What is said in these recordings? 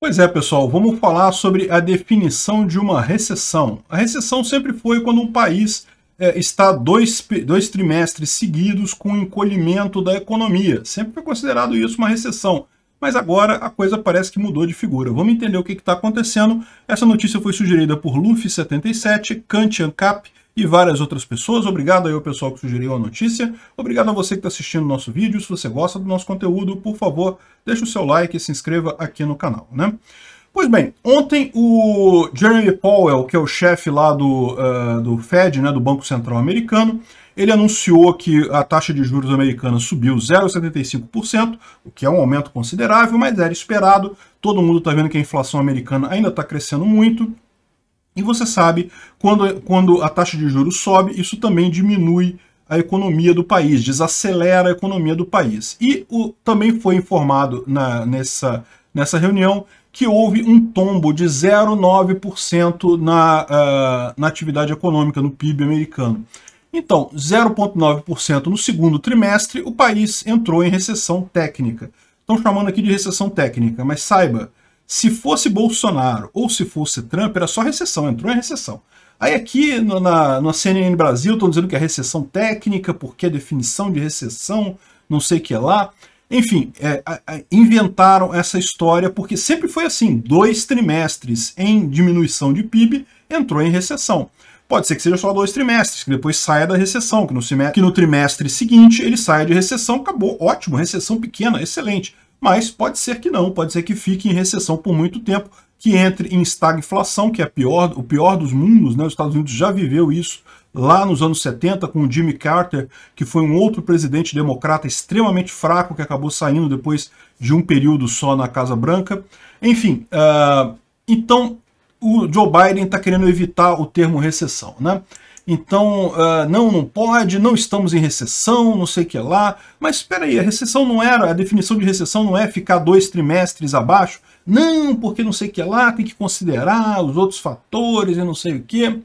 Pois é, pessoal, vamos falar sobre a definição de uma recessão. A recessão sempre foi quando um país é, está dois, dois trimestres seguidos com o encolhimento da economia. Sempre foi considerado isso uma recessão. Mas agora a coisa parece que mudou de figura. Vamos entender o que está acontecendo. Essa notícia foi sugerida por Luffy77, Kantian Cap e várias outras pessoas. Obrigado aí ao pessoal que sugeriu a notícia. Obrigado a você que está assistindo o nosso vídeo. Se você gosta do nosso conteúdo, por favor, deixe o seu like e se inscreva aqui no canal, né? Pois bem, ontem o Jeremy Powell, que é o chefe lá do, uh, do Fed, né, do Banco Central Americano, ele anunciou que a taxa de juros americana subiu 0,75%, o que é um aumento considerável, mas era esperado. Todo mundo está vendo que a inflação americana ainda está crescendo muito, e você sabe, quando, quando a taxa de juros sobe, isso também diminui a economia do país, desacelera a economia do país. E o, também foi informado na, nessa, nessa reunião que houve um tombo de 0,9% na, uh, na atividade econômica, no PIB americano. Então, 0,9% no segundo trimestre, o país entrou em recessão técnica. Estão chamando aqui de recessão técnica, mas saiba, se fosse Bolsonaro ou se fosse Trump, era só recessão, entrou em recessão. Aí aqui no, na, na CNN Brasil estão dizendo que é recessão técnica, porque a é definição de recessão, não sei o que é lá. Enfim, é, é, inventaram essa história porque sempre foi assim, dois trimestres em diminuição de PIB entrou em recessão. Pode ser que seja só dois trimestres, que depois saia da recessão, que no, que no trimestre seguinte ele saia de recessão, acabou, ótimo, recessão pequena, excelente mas pode ser que não, pode ser que fique em recessão por muito tempo, que entre em estagflação, que é pior, o pior dos mundos, né? os Estados Unidos já viveu isso lá nos anos 70 com o Jimmy Carter, que foi um outro presidente democrata extremamente fraco, que acabou saindo depois de um período só na Casa Branca. Enfim, uh, então o Joe Biden está querendo evitar o termo recessão. Né? Então, uh, não, não pode, não estamos em recessão, não sei o que lá. Mas espera aí, a recessão não era, a definição de recessão não é ficar dois trimestres abaixo? Não, porque não sei o que lá, tem que considerar os outros fatores e não sei o que.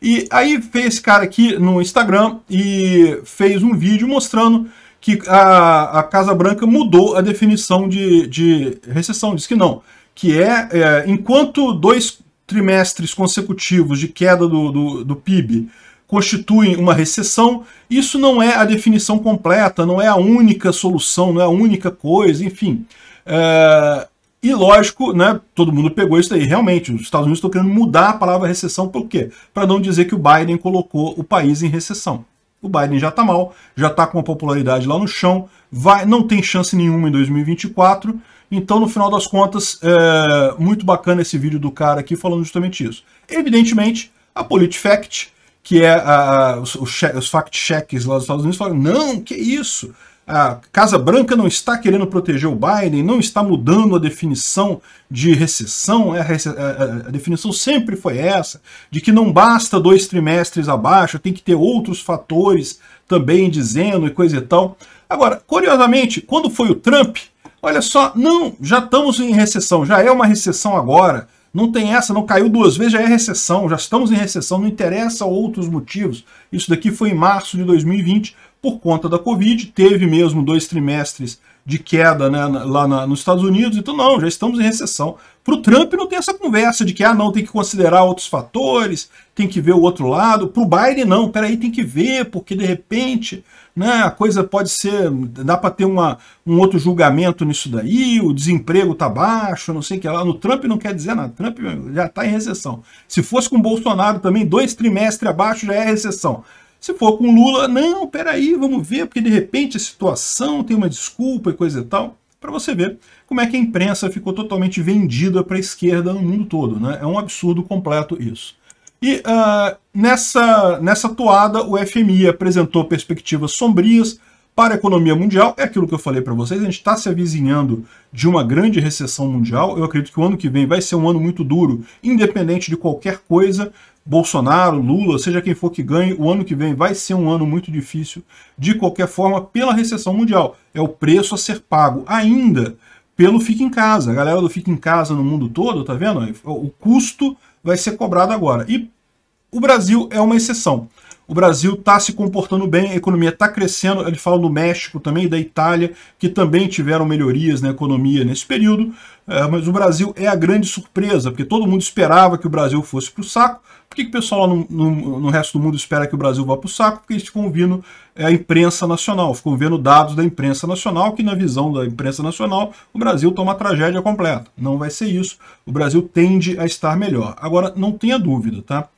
E aí fez esse cara aqui no Instagram e fez um vídeo mostrando que a, a Casa Branca mudou a definição de, de recessão, diz que não, que é, é enquanto dois trimestres consecutivos de queda do, do, do PIB constituem uma recessão. Isso não é a definição completa, não é a única solução, não é a única coisa, enfim. É... E lógico, né, todo mundo pegou isso daí. Realmente, os Estados Unidos estão querendo mudar a palavra recessão por quê? Para não dizer que o Biden colocou o país em recessão. O Biden já está mal, já está com a popularidade lá no chão, vai, não tem chance nenhuma em 2024. Então, no final das contas, é muito bacana esse vídeo do cara aqui falando justamente isso. Evidentemente, a PolitiFact que é a, os, os fact-checks lá dos Estados Unidos falam não, que isso, a Casa Branca não está querendo proteger o Biden, não está mudando a definição de recessão, é, a, definição sempre foi essa, de que não basta dois trimestres abaixo, tem que ter outros fatores também dizendo e coisa e tal. Agora, curiosamente, quando foi o Trump, olha só, não, já estamos em recessão, já é uma recessão agora, não tem essa, não caiu duas vezes, já é recessão, já estamos em recessão, não interessa outros motivos. Isso daqui foi em março de 2020, por conta da Covid, teve mesmo dois trimestres de queda né, lá na, nos Estados Unidos. Então, não, já estamos em recessão. Para o Trump não tem essa conversa de que, ah, não, tem que considerar outros fatores, tem que ver o outro lado. Para o Biden, não, peraí, tem que ver, porque de repente né, a coisa pode ser, dá para ter uma, um outro julgamento nisso daí, o desemprego está baixo, não sei o que lá. No Trump não quer dizer nada, Trump já está em recessão. Se fosse com o Bolsonaro também, dois trimestres abaixo já é recessão. Se for com Lula, não, peraí, vamos ver, porque de repente a situação tem uma desculpa e coisa e tal. Para você ver como é que a imprensa ficou totalmente vendida para a esquerda no mundo todo. Né? É um absurdo completo isso. E uh, nessa, nessa toada, o FMI apresentou perspectivas sombrias para a economia mundial, é aquilo que eu falei para vocês, a gente está se avizinhando de uma grande recessão mundial, eu acredito que o ano que vem vai ser um ano muito duro, independente de qualquer coisa, Bolsonaro, Lula, seja quem for que ganhe, o ano que vem vai ser um ano muito difícil, de qualquer forma, pela recessão mundial. É o preço a ser pago ainda pelo Fica em Casa. A galera do Fica em Casa no mundo todo, tá vendo? O custo vai ser cobrado agora. E o Brasil é uma exceção o Brasil está se comportando bem, a economia está crescendo. Ele fala do México também, da Itália, que também tiveram melhorias na economia nesse período. É, mas o Brasil é a grande surpresa, porque todo mundo esperava que o Brasil fosse para o saco. Por que, que o pessoal lá no, no, no, resto do mundo espera que o Brasil vá para o saco? Porque eles ficam ouvindo é, a imprensa nacional, ficam vendo dados da imprensa nacional, que na visão da imprensa nacional, o Brasil toma uma tragédia completa. Não vai ser isso. O Brasil tende a estar melhor. Agora, não tenha dúvida, tá?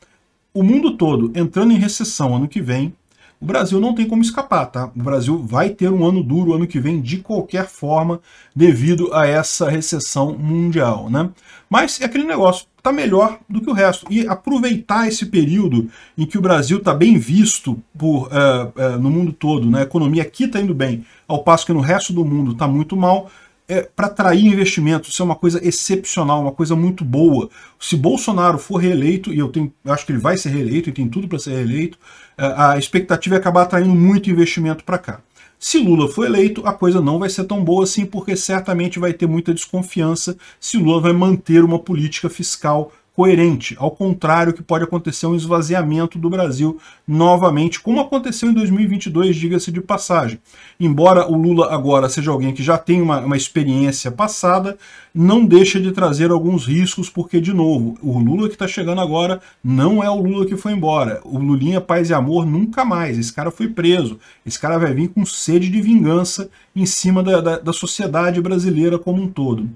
o mundo todo entrando em recessão ano que vem, o Brasil não tem como escapar, tá? O Brasil vai ter um ano duro ano que vem de qualquer forma devido a essa recessão mundial, né? Mas é aquele negócio, tá melhor do que o resto. E aproveitar esse período em que o Brasil tá bem visto por, uh, uh, no mundo todo, né? A economia aqui tá indo bem, ao passo que no resto do mundo tá muito mal, é, para atrair investimento. Isso é uma coisa excepcional, uma coisa muito boa. Se Bolsonaro for reeleito, e eu tenho, acho que ele vai ser reeleito e tem tudo para ser reeleito, é, a expectativa é acabar atraindo muito investimento para cá. Se Lula for eleito, a coisa não vai ser tão boa assim, porque certamente vai ter muita desconfiança se Lula vai manter uma política fiscal coerente, ao contrário que pode acontecer um esvaziamento do Brasil novamente, como aconteceu em 2022, diga-se de passagem. Embora o Lula agora seja alguém que já tem uma, uma, experiência passada, não deixa de trazer alguns riscos, porque, de novo, o Lula que está chegando agora não é o Lula que foi embora. O Lulinha Paz e Amor nunca mais. Esse cara foi preso. Esse cara vai vir com sede de vingança em cima da, da, da sociedade brasileira como um todo.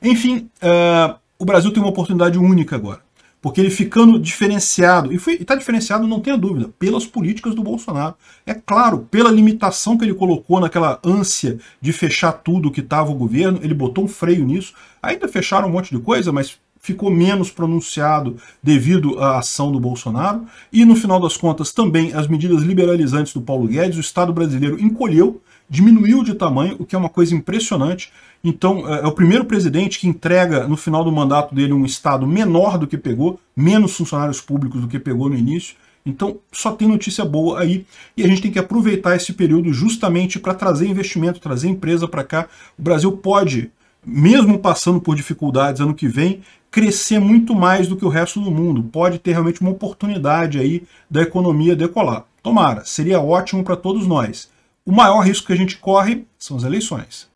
Enfim, uh, o Brasil tem uma oportunidade única agora. Porque ele ficando diferenciado, e está diferenciado, não tenha dúvida, pelas políticas do Bolsonaro. É claro, pela limitação que ele colocou naquela ânsia de fechar tudo que estava o governo, ele botou um freio nisso. Ainda fecharam um monte de coisa, mas ficou menos pronunciado devido à ação do Bolsonaro. E, no final das contas, também as medidas liberalizantes do Paulo Guedes, o Estado brasileiro encolheu, diminuiu de tamanho, o que é uma coisa impressionante. Então, é, é o primeiro presidente que entrega, no final do mandato dele, um Estado menor do que pegou, menos funcionários públicos do que pegou no início. Então, só tem notícia boa aí e a gente tem que aproveitar esse período justamente para trazer investimento, trazer empresa para cá. O Brasil pode mesmo passando por dificuldades ano que vem, crescer muito mais do que o resto do mundo. Pode ter realmente uma oportunidade aí da economia decolar. Tomara, seria ótimo para todos nós. O maior risco que a gente corre são as eleições.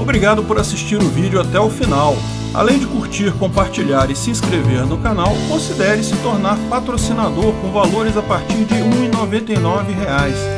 Obrigado por assistir o vídeo até o final. Além de curtir, compartilhar e se inscrever no canal, considere se tornar patrocinador com valores a partir de R$ 1,99